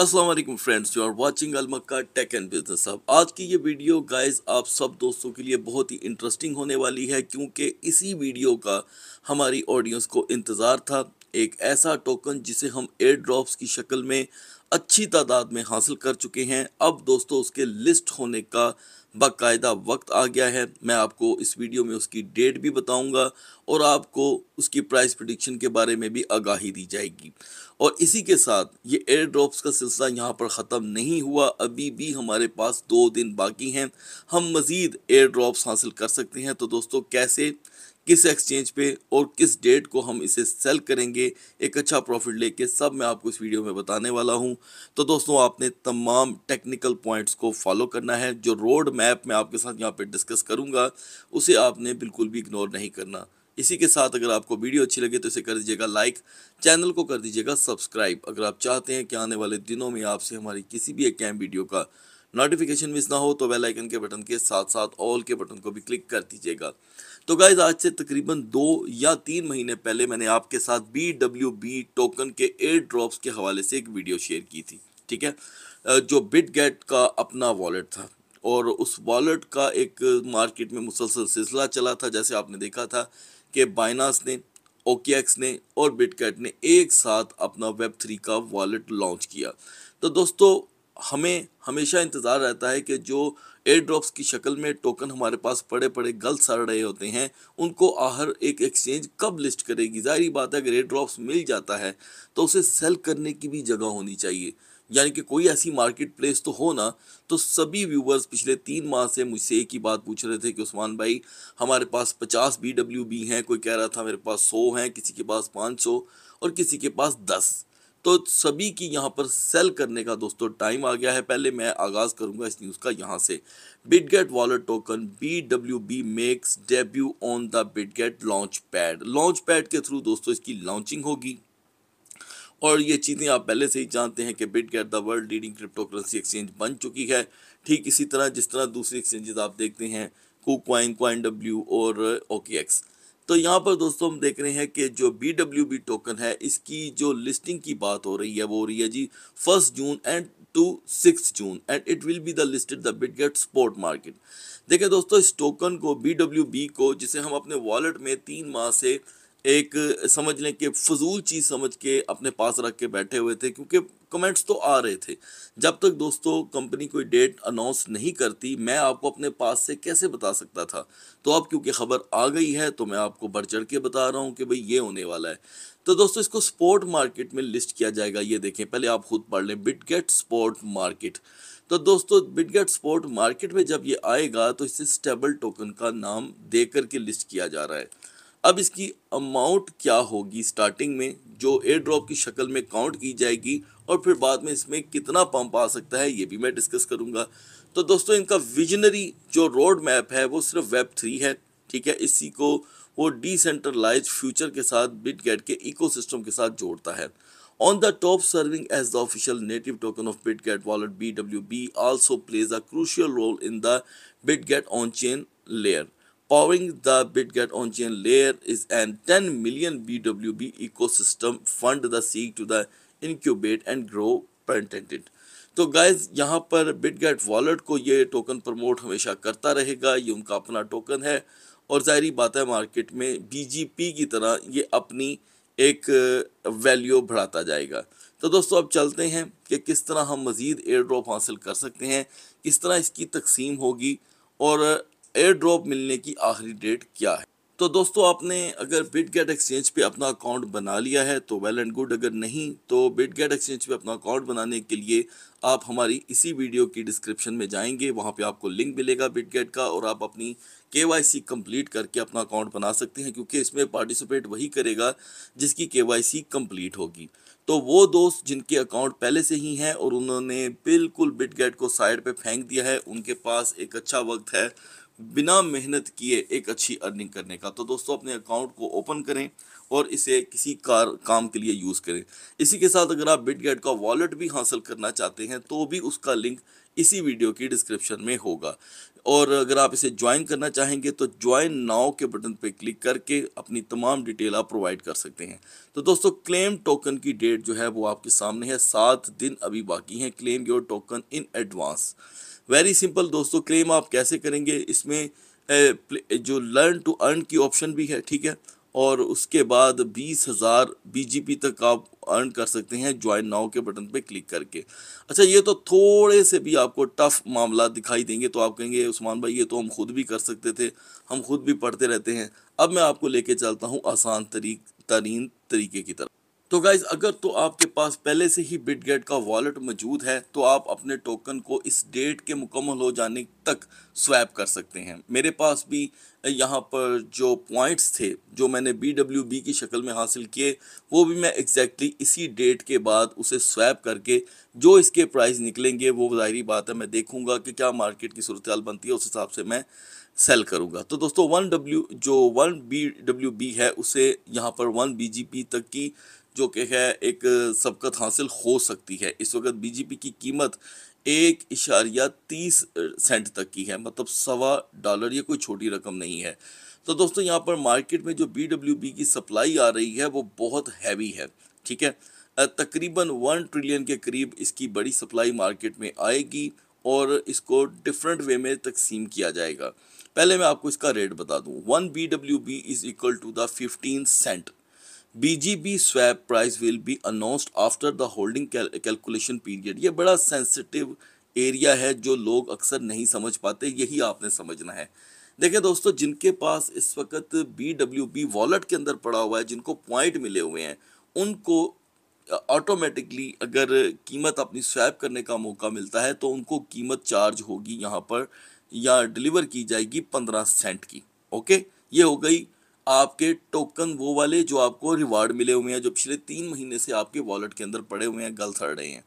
Aslam friends you are watching Almakka tech and business अब आज की ये वीडियो गाइस आप सब दोस्तों के लिए बहुत ही इंटरेस्टिंग होने वाली है क्योंकि इसी वीडियो का हमारी ऑडियंस को इंतज़ार था एक ऐसा टोकन जिसे हम एयर ड्रॉप्स की शक्ल में अच्छी तादाद में हासिल कर चुके हैं अब दोस्तों उसके लिस्ट होने का बाकायदा वक्त आ गया है मैं आपको इस वीडियो में उसकी डेट भी बताऊंगा और आपको उसकी प्राइस प्रडिक्शन के बारे में भी आगाही दी जाएगी और इसी के साथ ये एयर ड्रॉप्स का सिलसिला यहाँ पर ख़त्म नहीं हुआ अभी भी हमारे पास दो दिन बाकी हैं हम मज़ीद एयर ड्रॉप्स हासिल कर सकते हैं तो दोस्तों कैसे किस एक्सचेंज पे और किस डेट को हम इसे सेल करेंगे एक अच्छा प्रॉफिट लेके सब मैं आपको इस वीडियो में बताने वाला हूँ तो दोस्तों आपने तमाम टेक्निकल पॉइंट्स को फॉलो करना है जो रोड मैप मैं आपके साथ यहाँ पर डिस्कस करूँगा उसे आपने बिल्कुल भी इग्नोर नहीं करना इसी के साथ अगर आपको वीडियो अच्छी लगे तो इसे कर दीजिएगा लाइक चैनल को कर दीजिएगा सब्सक्राइब अगर आप चाहते हैं कि आने वाले दिनों में आपसे हमारी किसी भी एक कैम वीडियो का नोटिफिकेशन मिस ना हो तो बेल आइकन के बटन के साथ साथ ऑल के बटन को भी क्लिक कर दीजिएगा तो गाइज आज से तकरीबन दो या तीन महीने पहले मैंने आपके साथ बी डब्ल्यू बी टोकन के एयर ड्रॉप्स के हवाले से एक वीडियो शेयर की थी ठीक है जो बिट गेट का अपना वॉलेट था और उस वॉलेट का एक मार्केट में मुसलसल सिलसिला चला था जैसे आपने देखा था कि बाइनास ने ओकेक्स ने और बिटकैट ने एक साथ अपना वेब थ्री का वॉलेट लॉन्च किया तो दोस्तों हमें हमेशा इंतज़ार रहता है कि जो एयर ड्रॉप्स की शक्ल में टोकन हमारे पास पड़े पड़े गल सड़ रहे होते हैं उनको आहर एक एक्सचेंज कब लिस्ट करेगी जाहिर बात है अगर एयर ड्रॉप्स मिल जाता है तो उसे सेल करने की भी जगह होनी चाहिए यानी कि कोई ऐसी मार्केट प्लेस तो हो ना तो सभी व्यूवर्स पिछले तीन माह से मुझसे एक ही बात पूछ रहे थे कि उस्मान भाई हमारे पास पचास बी डब्ल्यू बी हैं कोई कह रहा था मेरे पास सौ हैं किसी के पास पाँच सौ और किसी के पास दस तो सभी की यहाँ पर सेल करने का दोस्तों टाइम आ गया है पहले मैं आगाज़ करूँगा इस न्यूज़ का यहाँ से Bitget wallet token B W B makes debut on the Bitget launch pad launch pad के थ्रू दोस्तों इसकी लॉन्चिंग होगी और ये चीज़ें आप पहले से ही जानते हैं कि Bitget get the world leading crypto currency exchange बन चुकी है ठीक इसी तरह जिस तरह दूसरी एक्सचेंजेस आप देखते हैं कुक क्वाइन डब्ल्यू और ओके एक्स तो यहाँ पर दोस्तों हम देख रहे हैं कि जो बी डब्ल्यू बी टोकन है इसकी जो लिस्टिंग की बात हो रही है वो हो रही है ji first June and to six June and it will be the listed the get sport market देखिए दोस्तों इस टोकन को बी डब्ल्यू बी को जिसे हम अपने वॉलेट में तीन माह से एक समझ लें कि फजूल चीज़ समझ के अपने पास रख के बैठे हुए थे क्योंकि कमेंट्स तो आ रहे थे जब तक दोस्तों कंपनी कोई डेट अनाउंस नहीं करती मैं आपको अपने पास से कैसे बता सकता था तो अब क्योंकि खबर आ गई है तो मैं आपको बढ़ चढ़ के बता रहा हूँ कि भाई ये होने वाला है तो दोस्तों इसको स्पोर्ट मार्केट में लिस्ट किया जाएगा ये देखें पहले आप खुद पढ़ लें बिटगेट स्पोर्ट मार्केट तो दोस्तों बिटगेट स्पोर्ट मार्केट में जब ये आएगा तो इसे स्टेबल टोकन का नाम दे करके लिस्ट किया जा रहा है अब इसकी अमाउंट क्या होगी स्टार्टिंग में जो एयर ड्रॉप की शक्ल में काउंट की जाएगी और फिर बाद में इसमें कितना पंप आ सकता है ये भी मैं डिस्कस करूँगा तो दोस्तों इनका विजनरी जो रोड मैप है वो सिर्फ वेब थ्री है ठीक है इसी को वो डिसेंट्रलाइज फ्यूचर के साथ बिट गेट के इको के साथ जोड़ता है on the top as the official native token of Bitget wallet B W B also plays a crucial role in the Bitget on chain layer powering the BitGet on-chain layer is an 10 million BWB ecosystem fund the seek to the incubate and grow patented. तो guys यहाँ पर Bitget wallet को ये token promote हमेशा करता रहेगा ये उनका अपना टोकन है और जाहरी बात है मार्केट में बीजीपी की तरह ये अपनी एक वैल्यू uh, बढ़ाता जाएगा तो दोस्तों अब चलते हैं कि किस तरह हम मज़ीद एयर ड्रॉप हासिल कर सकते हैं किस तरह इसकी तकसीम होगी और एयर ड्रॉप मिलने की आखिरी डेट क्या है तो दोस्तों आपने अगर बिट गेट एक्सचेंज पे अपना अकाउंट बना लिया है तो वेल एंड गुड अगर नहीं तो बिट गेट एक्सचेंज पे अपना अकाउंट बनाने के लिए आप हमारी इसी वीडियो की डिस्क्रिप्शन में जाएंगे वहाँ पे आपको लिंक मिलेगा बिटगेट का और आप अपनी के वाई सी कम्प्लीट करके अपना अकाउंट बना सकते हैं क्योंकि इसमें पार्टिसिपेट वही करेगा जिसकी के वाई सी कम्प्लीट होगी तो वो दोस्त जिनके अकाउंट पहले से ही हैं और उन्होंने बिल्कुल बिटगेट को साइड पे फेंक दिया है उनके पास एक अच्छा वक्त है बिना मेहनत किए एक अच्छी अर्निंग करने का तो दोस्तों अपने अकाउंट को ओपन करें और इसे किसी कार काम के लिए यूज़ करें इसी के साथ अगर आप बिटगेट का वॉलेट भी हासिल करना चाहते हैं तो भी उसका लिंक इसी वीडियो की डिस्क्रिप्शन में होगा और अगर आप इसे ज्वाइन करना चाहेंगे तो ज्वाइन नाव के बटन पर क्लिक करके अपनी तमाम डिटेल आप प्रोवाइड कर सकते हैं तो दोस्तों क्लेम टोकन की डेट जो है वो आपके सामने है सात दिन अभी बाकी हैं claim your token in advance very simple दोस्तों क्लेम आप कैसे करेंगे इसमें जो लर्न टू अर्न की ऑप्शन भी है ठीक है और उसके बाद बीस हज़ार बी तक आप अर्न कर सकते हैं ज्वाइन नाउ के बटन पे क्लिक करके अच्छा ये तो थोड़े से भी आपको टफ मामला दिखाई देंगे तो आप कहेंगे उस्मान भाई ये तो हम खुद भी कर सकते थे हम खुद भी पढ़ते रहते हैं अब मैं आपको लेके चलता हूँ आसान तरीक तरीन तरीके की तरफ तो गाइज अगर तो आपके पास पहले से ही बिटगेट का वॉलेट मौजूद है तो आप अपने टोकन को इस डेट के मुकम्मल हो जाने तक स्वैप कर सकते हैं मेरे पास भी यहाँ पर जो पॉइंट्स थे जो मैंने बी डब्ल्यू बी की शक्ल में हासिल किए वो भी मैं एग्जैक्टली इसी डेट के बाद उसे स्वैप करके जो इसके प्राइस निकलेंगे वो ज़ाहरी बात है मैं देखूँगा कि क्या मार्केट की सूरत बनती है उस हिसाब से मैं सेल करूँगा तो दोस्तों वन डब्ल्यू जो वन बी डब्ल्यू बी है उसे यहाँ पर वन बी जी पी तक की जो कि है एक सबकत हासिल हो सकती है इस वक्त बीजेपी की कीमत एक इशारिया तीस सेंट तक की है मतलब सवा डॉलर ये कोई छोटी रकम नहीं है तो दोस्तों यहाँ पर मार्केट में जो बी डब्ल्यू बी की सप्लाई आ रही है वो बहुत हैवी है ठीक है तकरीबन वन ट्रिलियन के करीब इसकी बड़ी सप्लाई मार्केट में आएगी और इसको डिफरेंट वे में तकसीम किया जाएगा पहले मैं आपको इसका रेट बता दूँ one B W B is equal to the fifteen cent BGB swap price will be announced after the holding calculation period ये बड़ा सेंसिटिव एरिया है जो लोग अक्सर नहीं समझ पाते यही आपने समझना है देखिए दोस्तों जिनके पास इस वक्त बी डब्ल्यू बी वॉलेट के अंदर पड़ा हुआ है जिनको पॉइंट मिले हुए हैं उनको ऑटोमेटिकली अगर कीमत अपनी स्वैप करने का मौका मिलता है तो उनको कीमत चार्ज होगी यहाँ पर या डिलीवर की जाएगी पंद्रह सेंट की ओके ये हो गई आपके टोकन वो वाले जो आपको रिवार्ड मिले हुए हैं जो पिछले तीन महीने से आपके वॉलेट के अंदर पड़े हुए हैं गल सड़ रहे हैं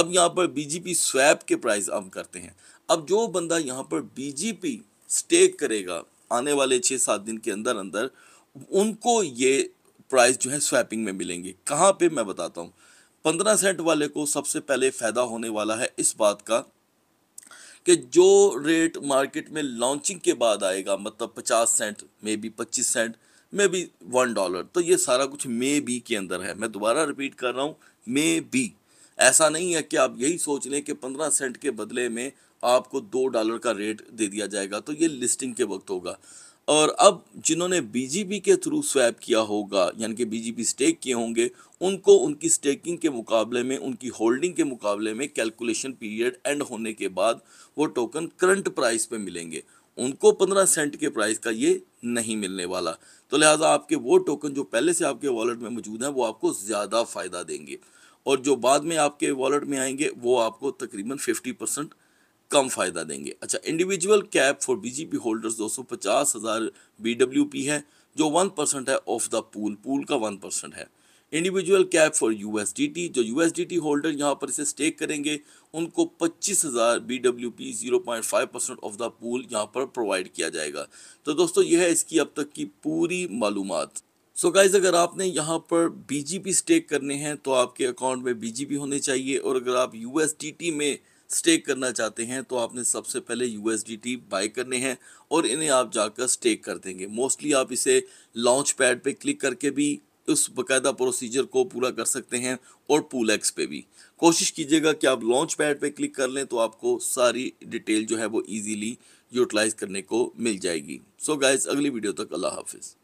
अब यहाँ पर बीजीपी स्वैप के प्राइस हम करते हैं अब जो बंदा यहाँ पर बीजीपी स्टेक करेगा आने वाले छः सात दिन के अंदर अंदर उनको ये प्राइस जो है स्वैपिंग में मिलेंगे कहाँ पे मैं बताता हूँ पंद्रह सेंट वाले को सबसे पहले फ़ायदा होने वाला है इस बात का कि जो रेट मार्केट में लॉन्चिंग के बाद आएगा मतलब पचास सेंट मे बी पच्चीस cent may be one dollar तो ये सारा कुछ मे बी के अंदर है मैं दोबारा रिपीट कर रहा हूँ मे बी ऐसा नहीं है कि आप यही सोच लें कि पंद्रह सेंट के बदले में आपको दो डॉलर का रेट दे दिया जाएगा तो ये लिस्टिंग के वक्त होगा और अब जिन्होंने बीजीपी के थ्रू स्वैप किया होगा यानी कि बीजीपी स्टेक किए होंगे उनको उनकी स्टेकिंग के मुकाबले में उनकी होल्डिंग के मुकाबले में कैलकुलेशन पीरियड एंड होने के बाद वो टोकन करंट प्राइस पे मिलेंगे उनको पंद्रह सेंट के प्राइस का ये नहीं मिलने वाला तो लिहाजा आपके वो टोकन जो पहले से आपके वॉलेट में मौजूद हैं वो आपको ज़्यादा फ़ायदा देंगे और जो बाद में आपके वॉलेट में आएंगे वो आपको तकरीबन फिफ्टी परसेंट कम फ़ायदा देंगे अच्छा individual cap for BGP holders दो सौ पचास हज़ार बी डब्ल्यू पी है जो वन परसेंट है ऑफ द पूल पूल का वन परसेंट है इंडिविजुअल कैप फॉर यूएसडीटी जो यूएसडीटी होल्डर यहाँ पर इसे स्टेक करेंगे उनको पच्चीस हज़ार B W P zero point five percent of the pool यहाँ पर प्रोवाइड किया जाएगा तो दोस्तों यह है इसकी अब तक की पूरी मालूम सो so गाइज अगर आपने यहाँ पर बीजीपी स्टेक करने हैं तो आपके अकाउंट में बीजीपी होने चाहिए और अगर आप टी में स्टेक करना चाहते हैं तो आपने सबसे पहले टी बाय करने हैं और इन्हें आप जाकर स्टेक कर देंगे मोस्टली आप इसे लॉन्च पैड पे क्लिक करके भी उस बाकायदा प्रोसीजर को पूरा कर सकते हैं और पूल एक्स पे भी कोशिश कीजिएगा कि आप लॉन्च पैड पे क्लिक कर लें तो आपको सारी डिटेल जो है वो ईजीली यूटिलाइज करने को मिल जाएगी सो so गाइज अगली वीडियो तक अल्लाह हाफिज़